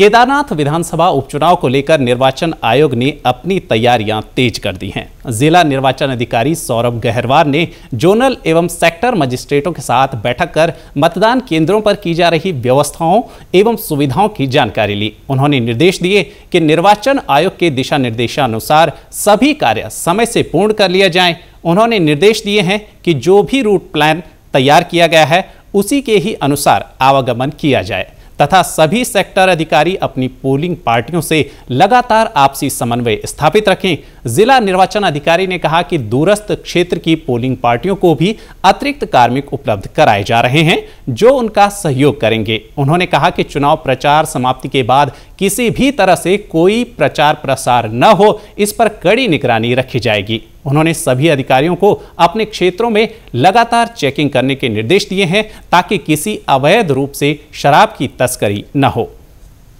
केदारनाथ विधानसभा उपचुनाव को लेकर निर्वाचन आयोग ने अपनी तैयारियां तेज कर दी हैं जिला निर्वाचन अधिकारी सौरभ गहरवार ने जोनल एवं सेक्टर मजिस्ट्रेटों के साथ बैठक कर मतदान केंद्रों पर की जा रही व्यवस्थाओं एवं सुविधाओं की जानकारी ली उन्होंने निर्देश दिए कि निर्वाचन आयोग के दिशा निर्देशानुसार सभी कार्य समय से पूर्ण कर लिया जाए उन्होंने निर्देश दिए हैं कि जो भी रूट प्लान तैयार किया गया है उसी के ही अनुसार आवागमन किया जाए तथा सभी सेक्टर अधिकारी अपनी पोलिंग पार्टियों से लगातार आपसी समन्वय स्थापित रखें जिला निर्वाचन अधिकारी ने कहा कि दूरस्थ क्षेत्र की पोलिंग पार्टियों को भी अतिरिक्त कार्मिक उपलब्ध कराए जा रहे हैं जो उनका सहयोग करेंगे उन्होंने कहा कि चुनाव प्रचार समाप्ति के बाद किसी भी तरह से कोई प्रचार प्रसार न हो इस पर कड़ी निगरानी रखी जाएगी उन्होंने सभी अधिकारियों को अपने क्षेत्रों में लगातार चेकिंग करने के निर्देश दिए हैं ताकि किसी अवैध रूप से शराब की तस्वीर तस्करी न हो